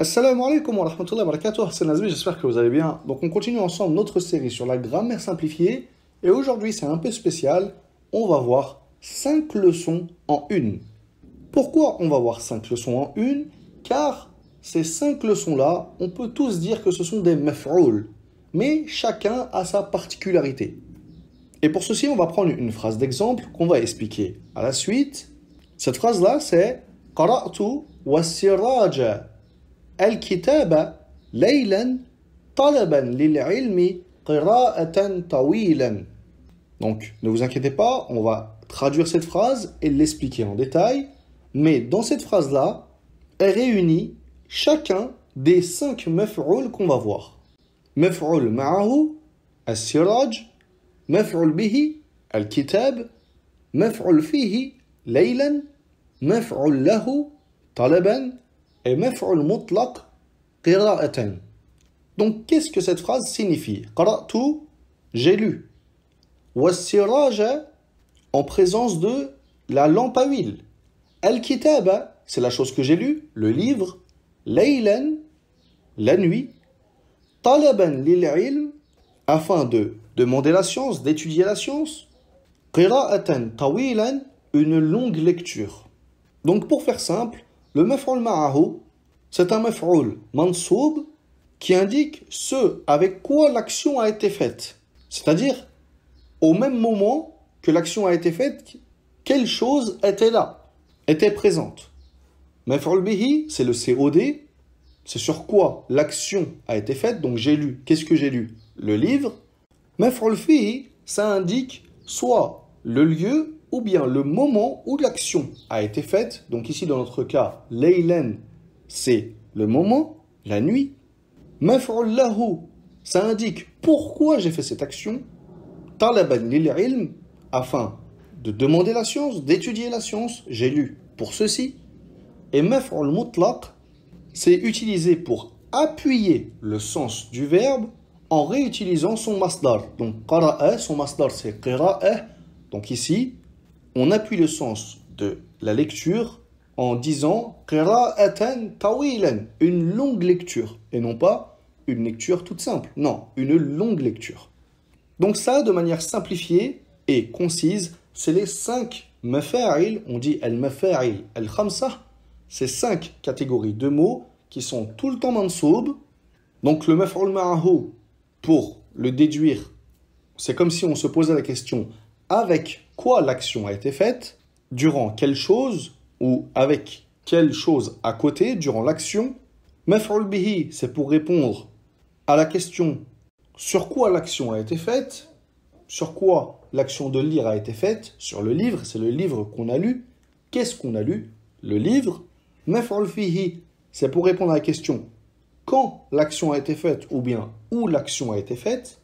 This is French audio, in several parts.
Assalamu alaikum wa rahmatullahi wa barakatuh, c'est Nazmi, j'espère que vous allez bien. Donc on continue ensemble notre série sur la grammaire simplifiée et aujourd'hui c'est un peu spécial, on va voir 5 leçons en une. Pourquoi on va voir 5 leçons en une Car ces 5 leçons-là, on peut tous dire que ce sont des maf'oul, mais chacun a sa particularité. Et pour ceci, on va prendre une phrase d'exemple qu'on va expliquer à la suite. Cette phrase-là, c'est « Qara'tu wa الكتاب للعلم قراءة Donc, ne vous inquiétez pas, on va traduire cette phrase et l'expliquer en détail. Mais dans cette phrase-là est réuni chacun des cinq maf'oul qu'on va voir. Maf'oul ma'ahu, al-siraj, maf'oul bihi, al-kitab, maf'oul fihi, laylan, maf'oul lahu, talaban, mutlaq Donc qu'est-ce que cette phrase signifie Qara'tu, j'ai lu. en présence de la lampe à huile. al c'est la chose que j'ai lue, le livre. Laylan, la nuit. Talaban lil afin de demander la science, d'étudier la science. Qira'atan tawilan, une longue lecture. Donc pour faire simple, le maf'oul ma'ahu, c'est un maf'oul mansoub qui indique ce avec quoi l'action a été faite. C'est-à-dire, au même moment que l'action a été faite, quelle chose était là, était présente. Maf'oul bihi, c'est le COD, c'est sur quoi l'action a été faite. Donc j'ai lu, qu'est-ce que j'ai lu Le livre. Maf'oul fihi, ça indique soit le lieu, ou bien le moment où l'action a été faite. Donc ici, dans notre cas, Leilen, c'est le moment, la nuit. Maf'ul ça indique pourquoi j'ai fait cette action. Talaban lil afin de demander la science, d'étudier la science, j'ai lu pour ceci. Et mafrul mutlaq, c'est utilisé pour appuyer le sens du verbe en réutilisant son masdar. Donc qara'a, son masdar c'est qira'a. Donc ici, on appuie le sens de la lecture en disant une longue lecture et non pas une lecture toute simple. Non, une longue lecture. Donc ça, de manière simplifiée et concise, c'est les cinq mafa'il, on dit al-mafa'il al-khamsa, ces cinq catégories de mots qui sont tout le temps mansoub. Donc le maf'ul pour le déduire, c'est comme si on se posait la question avec quoi l'action a été faite, durant quelle chose, ou avec quelle chose à côté, durant l'action. Maf'ul bihi, c'est pour répondre à la question sur quoi l'action a été faite, sur quoi l'action de lire a été faite, sur le livre, c'est le livre qu'on a lu. Qu'est-ce qu'on a lu Le livre. Maf'ul fihi, c'est pour répondre à la question quand l'action a été faite ou bien où l'action a été faite.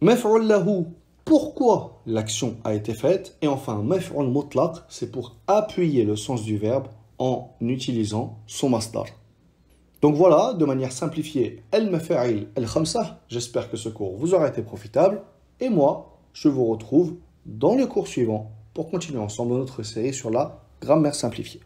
Maf'ul lahu, pourquoi l'action a été faite. Et enfin, maf'ul mutlaq, c'est pour appuyer le sens du verbe en utilisant son master. Donc voilà, de manière simplifiée, el el khamsa. J'espère que ce cours vous aura été profitable. Et moi, je vous retrouve dans le cours suivant pour continuer ensemble notre série sur la grammaire simplifiée.